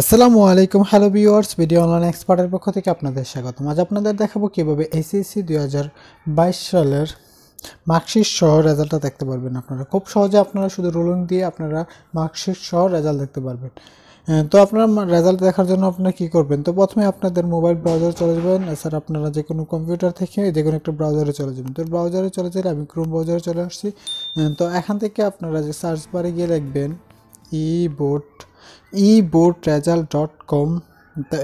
আসসালামু আলাইকুম hello viewers video online এক্সপার্টের পক্ষ থেকে আপনাদের স্বাগত আজ আপনাদের দেখাবো কীভাবে এসএসসি দুই সালের মার্কশিট সহ রেজাল্টটা দেখতে পারবেন আপনারা খুব সহজে আপনারা শুধু রুলিং দিয়ে আপনারা মার্কশিট সহ রেজাল্ট দেখতে পারবেন তো আপনারা রেজাল্ট দেখার জন্য আপনারা কী করবেন তো প্রথমে আপনাদের মোবাইল ব্রাউজার চলে যাবেন এছাড়া আপনারা যে কোনো কম্পিউটার থেকে যে কোনো একটা ব্রাউজারে চলে যাবেন তো ব্রাউজারে চলে যাই আমি ক্রোম ব্রাউজারে চলে আসছি তো এখান থেকে আপনারা যে সার্চ বারে গিয়ে লিখবেন E board E board result dot com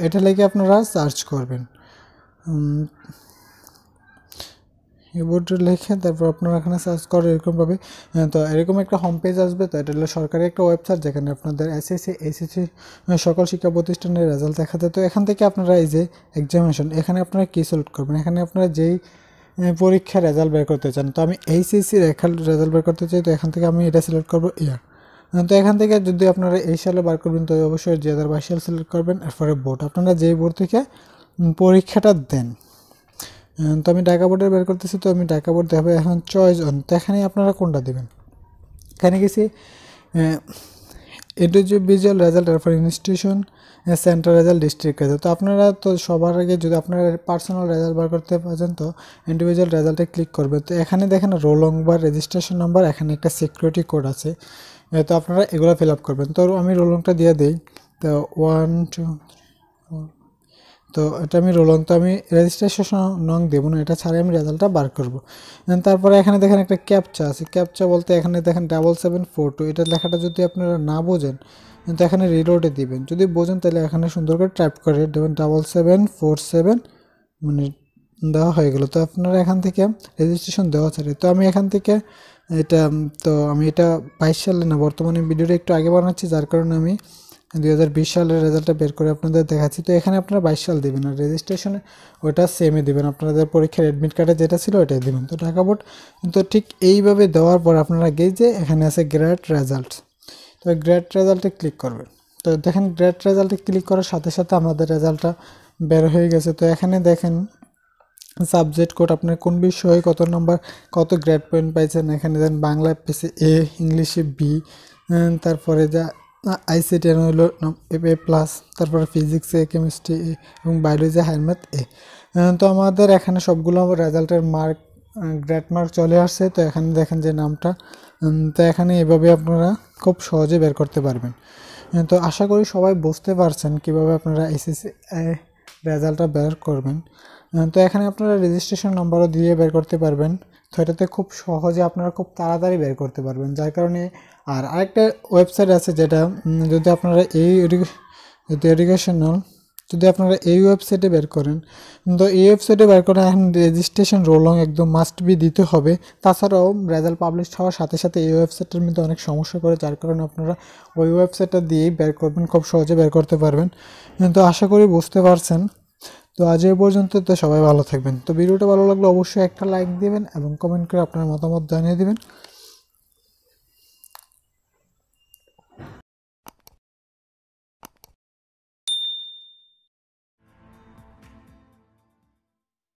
এটা লেগে আপনারা সার্চ করবেন কিবোর্ড লেখে তারপর আপনারা এখানে সার্চ করে এরকমভাবে হ্যাঁ, তো এরকম একটা হোম পেজ আসবে তো এটা হলো সরকারি একটা ওয়েবসাইট যেখানে আপনাদের এসএসসি এসএসসি সকল শিক্ষা প্রতিষ্ঠানের রেজাল্ট দেখা যায় তো এখান থেকে আপনারা এই যে এক্সামিনেশন এখানে আপনারা কী সলভ করবেন এখানে আপনারা যেই পরীক্ষা রেজাল্ট বের করতে চান তো আমি এইচএসসি রেজাল্ট বের করতে চাই তো এখান থেকে আমি এটা সিলেক্ট করবো ইয়ার তো এখান থেকে যদি আপনারা এই সালে বার করবেন তো অবশ্যই দুই হাজার বাইশ সাল সিলেক্ট করবেন এরপরে বোর্ড আপনারা যে বোর্ড থেকে পরীক্ষাটা দেন তো আমি ঢাকা বোর্ডের বের করতেছি তো আমি ঢাকা বোর্ড দেখাবো এখন চয়েস অন তো এখানে আপনারা কোনটা দেবেন এখানে গেছি এটা হচ্ছে visual result refer institution central result district result তো আপনারা তো সবার আগে যদি আপনারা পার্সোনাল রেজাল্ট বার করতে পারেন তো ইন্ডিভিজুয়াল রেজাল্টে ক্লিক করবেন তো এখানে দেখেন রোল নম্বর বা রেজিস্ট্রেশন নাম্বার এখানে একটা সিকিউরিটি কোড আছে তো আপনারা এগুলো ফিল আপ করবেন তো আমি রোল নংটা দিয়ে দিই তো ওয়ান টু তো এটা আমি রোল তো আমি রেজিস্ট্রেশন নং দেবো না এটা ছাড়াই আমি রেজাল্টটা বার করবো তারপরে এখানে দেখেন একটা ক্যাপচা আছে ক্যাপচা বলতে এখানে দেখেন ডাবল সেভেন ফোর টু এটা লেখাটা যদি আপনারা না বোঝেন তো এখানে রিলোডে দিবেন যদি বোঝেন তাহলে এখানে সুন্দর করে টাইপ করে দেবেন ডাবল সেভেন ফোর সেভেন মানে দেওয়া হয়ে গেলো তো আপনারা এখান থেকে রেজিস্ট্রেশন দেওয়া ছাড়ে তো আমি এখান থেকে এটা তো আমি এটা বাইশ সালে না বর্তমানে ভিডিওটা একটু আগে বানাচ্ছি যার কারণে আমি 2020 সালের রেজাল্টটা বের করে আপনাদের দেখাচ্ছি তো এখানে আপনারা বাইশ সাল দেবেন আর রেজিস্ট্রেশনে ওটা সেমে দেবেন আপনাদের পরীক্ষার অ্যাডমিট কার্ডে যেটা ছিল ওটাই দেবেন তো ঢাকা বোর্ড তো ঠিক এইভাবে দেওয়ার পর আপনারা গিয়ে যে এখানে আছে গ্রেড রেজাল্ট তো গ্রেড রেজাল্টে ক্লিক করবেন তো দেখেন গ্রেড রেজাল্টে ক্লিক করার সাথে সাথে আমাদের রেজাল্টটা বের হয়ে গেছে তো এখানে দেখেন সাবজেক্ট কোড আপনার কোন বিষয়ে কত নম্বর কত গ্রেড পয়েন্ট পাইছেন এখানে দেন বাংলায় পেয়েছে এ ইংলিশে বি তারপরে যা আইসিটি হলো এ প্লাস তারপরে ফিজিক্স এ কেমিস্ট্রি এ এবং বায়োলজি হায়ার ম্যাথ এ তো আমাদের এখানে সবগুলো রেজাল্টের মার্ক গ্রেড মার্ক চলে আসছে তো এখানে দেখেন যে নামটা তো এখানে এভাবে আপনারা খুব সহজে বের করতে পারবেন তো আশা করি সবাই বুঝতে পারছেন কিভাবে আপনারা এসএসসি রেজাল্টটা বের করবেন তো এখানে আপনারা রেজিস্ট্রেশন নাম্বারও দিয়ে বের করতে পারবেন তো এটাতে খুব সহজে আপনারা খুব তাড়াতাড়ি বের করতে পারবেন যার কারণে আর আরেকটা ওয়েবসাইট আছে যেটা যদি আপনারা এই যদি এডুকেশনাল যদি আপনারা এই ওয়েবসাইটে বের করেন তো এই ওয়েবসাইটে বের করেন এখন রেজিস্ট্রেশন রোলং একদম মাস্ট বি দিতে হবে তাছাড়াও রেজাল্ট পাবলিশ হওয়ার সাথে সাথে এই ওয়েবসাইটের মধ্যে অনেক সমস্যা করে যার কারণে আপনারা ওই ওয়েবসাইটটা দিয়েই বের করবেন খুব সহজে বের করতে পারবেন তো আশা করি বুঝতে পারছেন তো আজ এ পর্যন্ত তো সবাই ভালো থাকবেন তো ভিডিওটা ভালো লাগলে অবশ্যই একটা লাইক দেবেন এবং কমেন্ট করে আপনার মতামত জানিয়ে দেবেন